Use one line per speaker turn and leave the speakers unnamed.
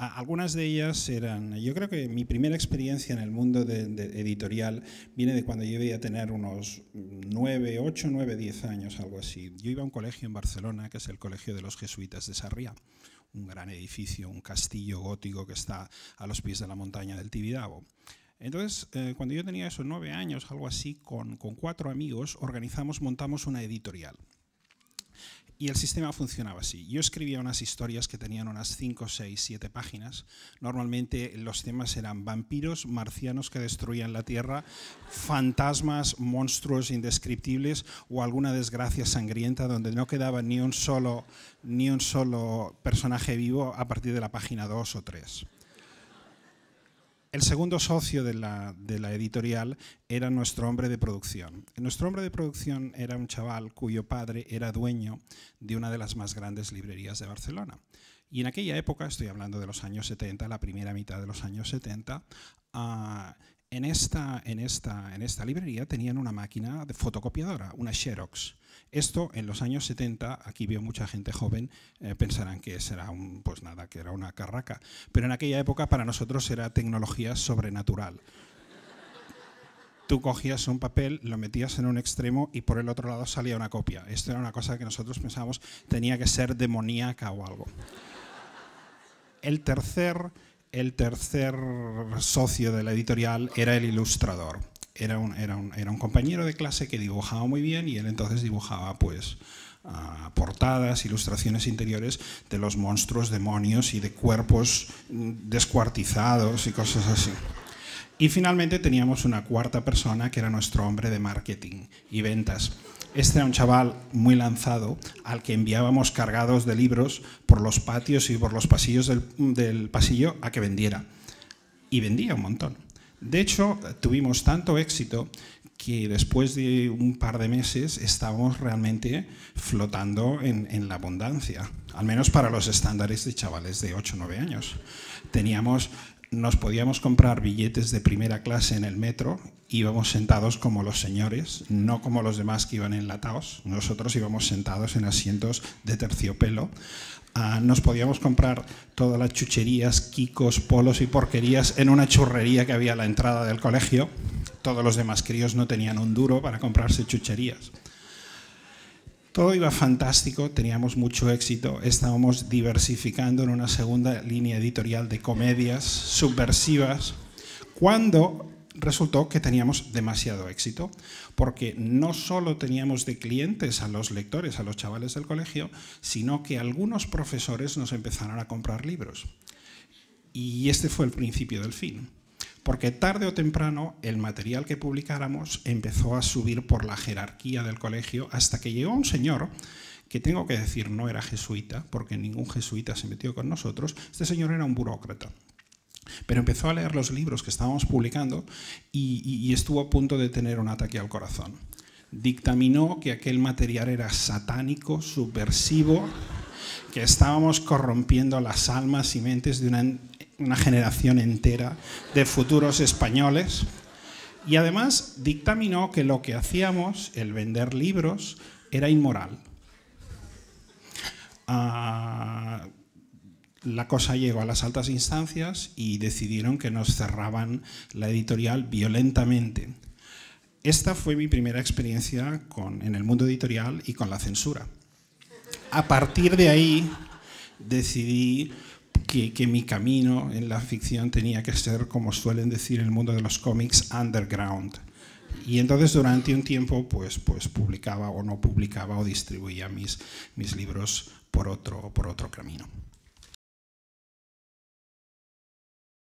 Algunas de ellas eran, yo creo que mi primera experiencia en el mundo editorial viene de cuando yo debía tener unos 9, 8, 9, 10 años, algo así. Yo iba a un colegio en Barcelona, que es el Colegio de los Jesuitas de Sarriá, un gran edificio, un castillo gótico que está a los pies de la montaña del Tibidabo. Entonces, eh, cuando yo tenía esos 9 años, algo así, con cuatro amigos, organizamos, montamos una editorial. Y el sistema funcionaba así. Yo escribía unas historias que tenían unas 5, 6, 7 páginas. Normalmente los temas eran vampiros, marcianos que destruían la Tierra, fantasmas, monstruos indescriptibles o alguna desgracia sangrienta donde no quedaba ni un solo, ni un solo personaje vivo a partir de la página 2 o 3. El segundo socio de la, editorial era nuestro hombre de producción. Nuestro hombre de producción era un chaval cuyo padre era dueño de una de las más grandes librerías de Barcelona. Y en aquella época, estoy hablando de los años 70, la primera mitad de los años 70, en esta, en, esta, en esta librería tenían una máquina de fotocopiadora, una Xerox. Esto en los años 70, aquí vio mucha gente joven, eh, pensarán que será un, pues nada, que era una carraca. Pero en aquella época para nosotros era tecnología sobrenatural. Tú cogías un papel, lo metías en un extremo y por el otro lado salía una copia. Esto era una cosa que nosotros pensábamos tenía que ser demoníaca o algo. El tercer el tercer socio de la editorial era el ilustrador. Era un, compañero de clase que dibujaba muy bien y él entonces dibujaba pues ah, portadas, ilustraciones interiores de los monstruos, demonios y de cuerpos mm, descuartizados y cosas así. Y finalmente teníamos una cuarta persona que era nuestro hombre de marketing y ventas. Este era un chaval muy lanzado al que enviábamos cargados de libros por los patios y por los pasillos del, pasillo a que vendiera. Y vendía un montón. De hecho, tuvimos tanto éxito que después de un par de meses estábamos realmente flotando en, en, la abundancia, al menos para los estándares de chavales de 8 o 9 años. Teníamos nos podíamos comprar billetes de primera clase en el metro, íbamos sentados como los señores, no como los demás que iban en lataos. nosotros íbamos sentados en asientos de terciopelo. Ah, nos podíamos comprar todas las chucherías, quicos, polos y porquerías en una churrería que había a la entrada del colegio. Todos los demás críos no tenían un duro para comprarse chucherías. Todo iba fantástico, teníamos mucho éxito, estábamos diversificando en una segunda línea editorial de comedias subversivas, cuando resultó que teníamos demasiado éxito, porque no solo teníamos de clientes a los lectores, a los chavales del colegio, sino que algunos profesores nos empezaron a comprar libros. Y este fue el principio del fin porque tarde o temprano el material que publicáramos empezó a subir por la jerarquía del colegio hasta que llegó un señor que tengo que decir no era jesuita, porque ningún jesuita se metió con nosotros, este señor era un burócrata. Pero empezó a leer los libros que estábamos publicando y, estuvo a punto de tener un ataque al corazón. Dictaminó que aquel material era satánico, subversivo, que estábamos corrompiendo las almas y mentes de una una generación entera de futuros españoles. Y además dictaminó que lo que hacíamos, el vender libros, era inmoral. Ah, la cosa llegó a las altas instancias y decidieron que nos cerraban la editorial violentamente. Esta fue mi primera experiencia con, en el mundo editorial y con la censura. A partir de ahí decidí que, mi camino en la ficción tenía que ser, como suelen decir en el mundo de los cómics, underground. Y entonces durante un tiempo pues, pues publicaba o no publicaba o distribuía mis, mis libros por otro, por otro camino.